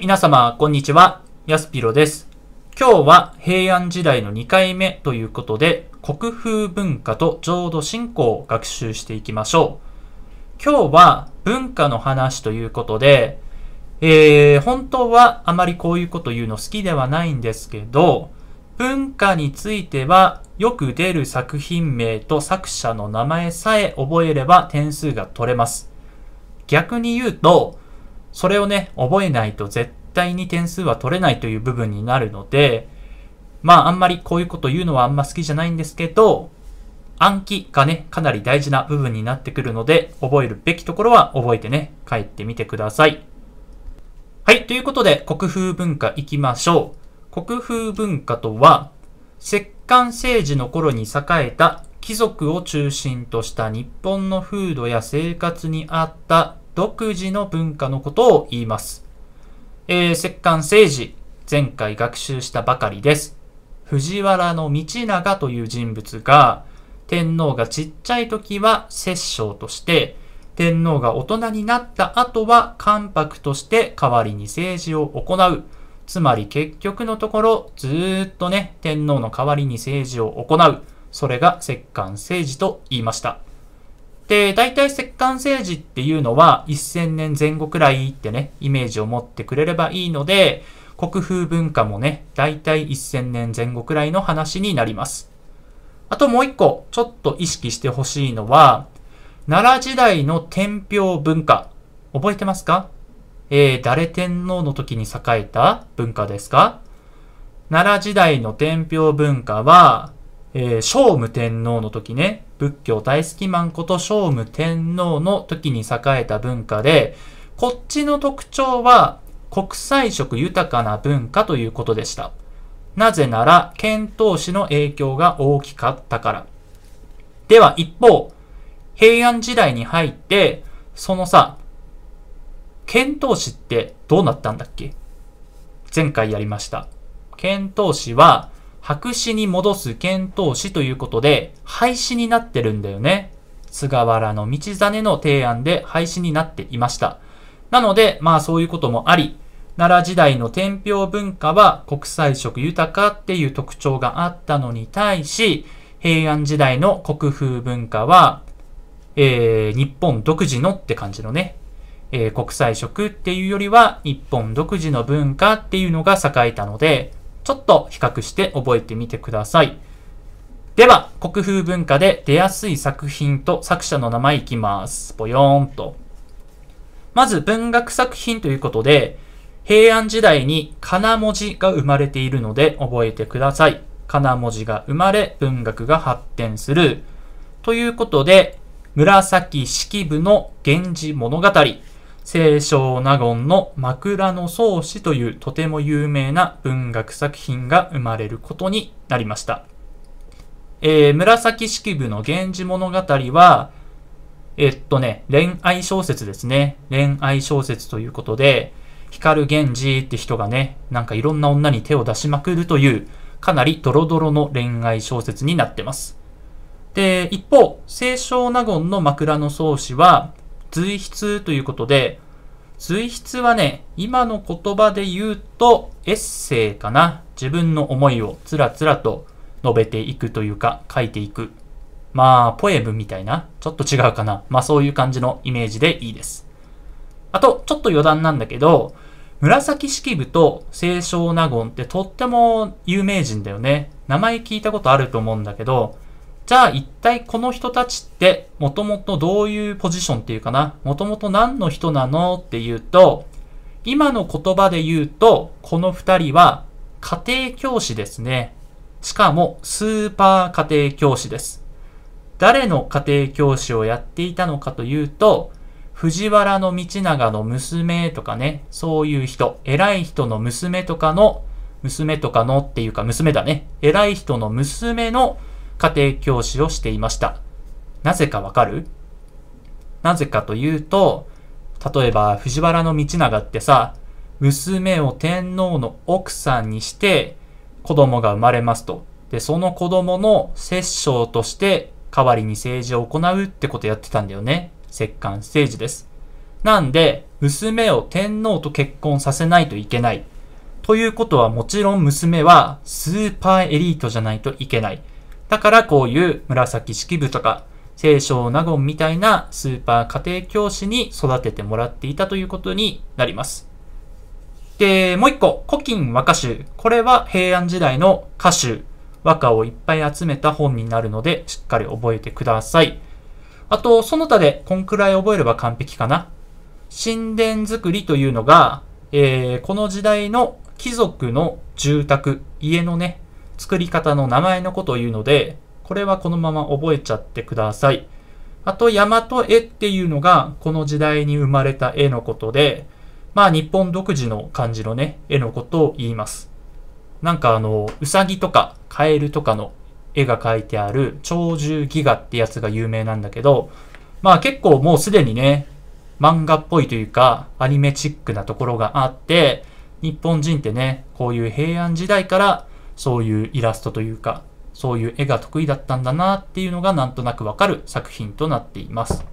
皆様、こんにちは。やすぴろです。今日は平安時代の2回目ということで、国風文化と浄土信仰を学習していきましょう。今日は文化の話ということで、えー、本当はあまりこういうこと言うの好きではないんですけど、文化についてはよく出る作品名と作者の名前さえ覚えれば点数が取れます。逆に言うと、それをね、覚えないと絶対に点数は取れないという部分になるので、まああんまりこういうこと言うのはあんま好きじゃないんですけど、暗記がね、かなり大事な部分になってくるので、覚えるべきところは覚えてね、帰ってみてください。はい、ということで、国風文化行きましょう。国風文化とは、摂関政治の頃に栄えた貴族を中心とした日本の風土や生活にあった独自の文化のことを言います。えー、摂関政治、前回学習したばかりです。藤原道長という人物が、天皇がちっちゃい時は摂政として、天皇が大人になった後は関白として代わりに政治を行う。つまり結局のところ、ずっとね、天皇の代わりに政治を行う。それが摂関政治と言いました。で、大体石棺政治っていうのは1000年前後くらいってね、イメージを持ってくれればいいので、国風文化もね、大体1000年前後くらいの話になります。あともう一個、ちょっと意識してほしいのは、奈良時代の天平文化。覚えてますかえー、誰天皇の時に栄えた文化ですか奈良時代の天平文化は、えー、聖武天皇の時ね、仏教大好きマンこと聖武天皇の時に栄えた文化で、こっちの特徴は国際色豊かな文化ということでした。なぜなら、遣唐使の影響が大きかったから。では一方、平安時代に入って、そのさ、遣唐使ってどうなったんだっけ前回やりました。遣唐使は、白紙に戻す遣唐使ということで、廃止になってるんだよね。菅原道真の提案で廃止になっていました。なので、まあそういうこともあり、奈良時代の天平文化は国際色豊かっていう特徴があったのに対し、平安時代の国風文化は、えー、日本独自のって感じのね、えー、国際色っていうよりは日本独自の文化っていうのが栄えたので、ちょっと比較して覚えてみてください。では、国風文化で出やすい作品と作者の名前いきます。ぽよーんと。まず、文学作品ということで、平安時代に金文字が生まれているので覚えてください。金文字が生まれ、文学が発展する。ということで、紫式部の源氏物語。清少納言の枕草子というとても有名な文学作品が生まれることになりました。えー、紫式部の源氏物語は、えっとね、恋愛小説ですね。恋愛小説ということで、光源氏って人がね、なんかいろんな女に手を出しまくるという、かなりドロドロの恋愛小説になってます。で、一方、清少納言の枕草子は、随筆ということで、随筆はね、今の言葉で言うとエッセイかな。自分の思いをつらつらと述べていくというか、書いていく。まあ、ポエムみたいな。ちょっと違うかな。まあそういう感じのイメージでいいです。あと、ちょっと余談なんだけど、紫式部と清少納言ってとっても有名人だよね。名前聞いたことあると思うんだけど、じゃあ一体この人たちってもともとどういうポジションっていうかな、もともと何の人なのっていうと、今の言葉で言うと、この二人は家庭教師ですね。しかもスーパー家庭教師です。誰の家庭教師をやっていたのかというと、藤原道長の娘とかね、そういう人、偉い人の娘とかの、娘とかのっていうか娘だね、偉い人の娘の家庭教師をしていました。なぜかわかるなぜかというと、例えば藤原道長ってさ、娘を天皇の奥さんにして子供が生まれますと。で、その子供の摂政として代わりに政治を行うってことやってたんだよね。摂関政治です。なんで、娘を天皇と結婚させないといけない。ということはもちろん娘はスーパーエリートじゃないといけない。だからこういう紫式部とか清少納言みたいなスーパー家庭教師に育ててもらっていたということになります。で、もう一個、古今和歌集。これは平安時代の歌集。和歌をいっぱい集めた本になるので、しっかり覚えてください。あと、その他でこんくらい覚えれば完璧かな。神殿作りというのが、えー、この時代の貴族の住宅、家のね、作り方の名前のことを言うので、これはこのまま覚えちゃってください。あと、大和絵っていうのが、この時代に生まれた絵のことで、まあ、日本独自の感じのね、絵のことを言います。なんかあの、うさぎとかカエルとかの絵が描いてある、鳥獣戯画ってやつが有名なんだけど、まあ結構もうすでにね、漫画っぽいというか、アニメチックなところがあって、日本人ってね、こういう平安時代からそういうイラストというか、そういう絵が得意だったんだなっていうのがなんとなくわかる作品となっています。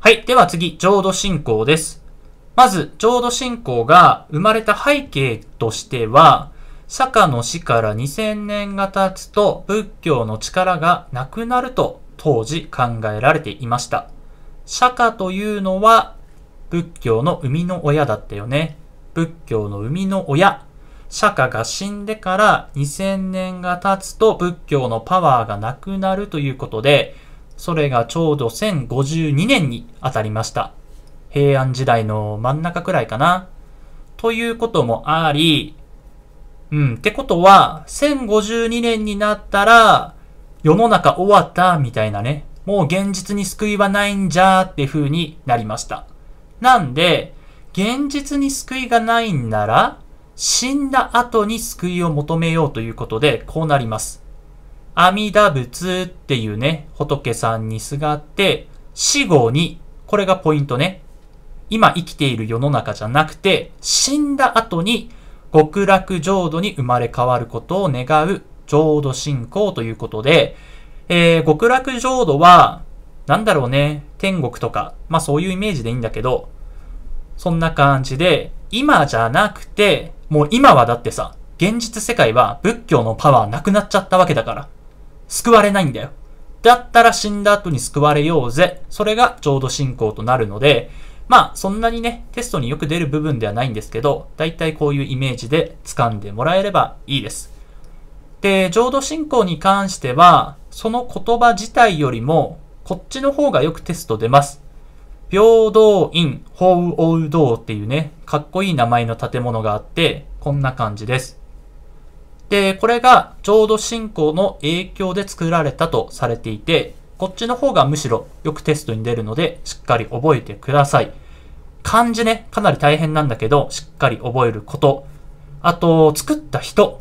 はい。では次、浄土信仰です。まず、浄土信仰が生まれた背景としては、釈の死から2000年が経つと仏教の力がなくなると当時考えられていました。釈迦というのは仏教の生みの親だったよね。仏教の生みの親釈迦が死んでから2000年が経つと仏教のパワーがなくなるということで、それがちょうど1052年に当たりました。平安時代の真ん中くらいかな。ということもあり、うん、ってことは、1052年になったら、世の中終わった、みたいなね。もう現実に救いはないんじゃーって風になりました。なんで、現実に救いがないんなら、死んだ後に救いを求めようということで、こうなります。阿弥陀仏っていうね、仏さんにすがって、死後に、これがポイントね。今生きている世の中じゃなくて、死んだ後に極楽浄土に生まれ変わることを願う浄土信仰ということで、えー、極楽浄土は、なんだろうね、天国とか、まあそういうイメージでいいんだけど、そんな感じで、今じゃなくて、もう今はだってさ、現実世界は仏教のパワーなくなっちゃったわけだから、救われないんだよ。だったら死んだ後に救われようぜ。それが浄土信仰となるので、まあそんなにね、テストによく出る部分ではないんですけど、だいたいこういうイメージで掴んでもらえればいいです。で、浄土信仰に関しては、その言葉自体よりも、こっちの方がよくテスト出ます。平等院法王堂っていうね、かっこいい名前の建物があって、こんな感じです。で、これが浄土信仰の影響で作られたとされていて、こっちの方がむしろよくテストに出るので、しっかり覚えてください。漢字ね、かなり大変なんだけど、しっかり覚えること。あと、作った人。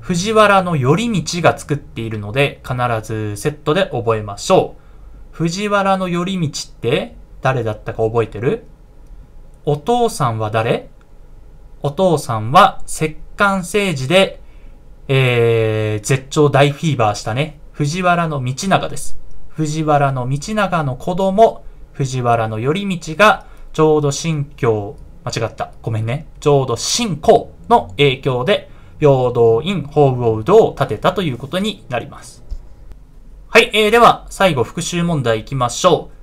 藤原の寄り道が作っているので、必ずセットで覚えましょう。藤原の寄り道って、誰だったか覚えてるお父さんは誰お父さんは摂関政治で、えー、絶頂大フィーバーしたね。藤原道長です。藤原道長の子供、藤原頼道が、ちょうど信教、間違った。ごめんね。ちょうど信仰の影響で、平等院法王道を建てたということになります。はい、えー、では、最後復習問題行きましょう。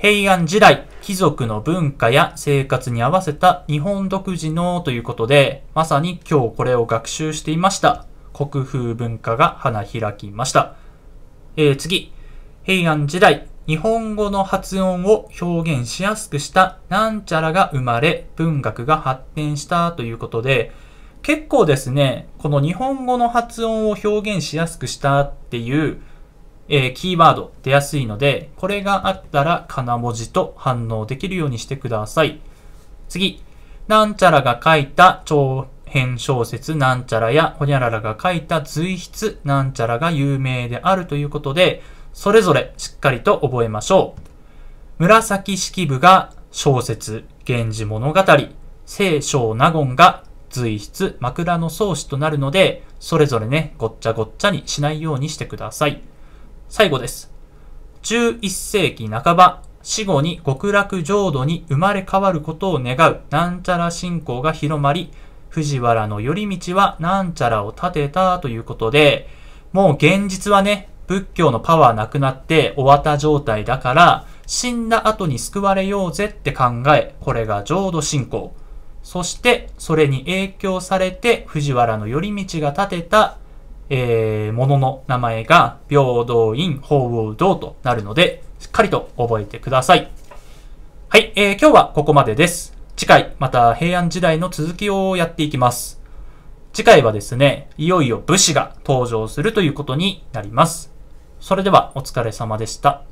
平安時代、貴族の文化や生活に合わせた日本独自のということで、まさに今日これを学習していました。国風文化が花開きました。えー、次、平安時代、日本語の発音を表現しやすくしたなんちゃらが生まれ、文学が発展したということで、結構ですね、この日本語の発音を表現しやすくしたっていうえー、キーワード出やすいので、これがあったら金文字と反応できるようにしてください。次、なんちゃらが書いた長編小説なんちゃらや、ほにゃららが書いた随筆なんちゃらが有名であるということで、それぞれしっかりと覚えましょう。紫式部が小説、源氏物語、清少納言が随筆、枕草子となるので、それぞれね、ごっちゃごっちゃにしないようにしてください。最後です。11世紀半ば、死後に極楽浄土に生まれ変わることを願うなんちゃら信仰が広まり、藤原の寄り道はなんちゃらを建てたということで、もう現実はね、仏教のパワーなくなって終わった状態だから、死んだ後に救われようぜって考え、これが浄土信仰。そして、それに影響されて藤原の寄り道が建てたえー、ものの名前が平等院法王道となるので、しっかりと覚えてください。はい、えー、今日はここまでです。次回、また平安時代の続きをやっていきます。次回はですね、いよいよ武士が登場するということになります。それではお疲れ様でした。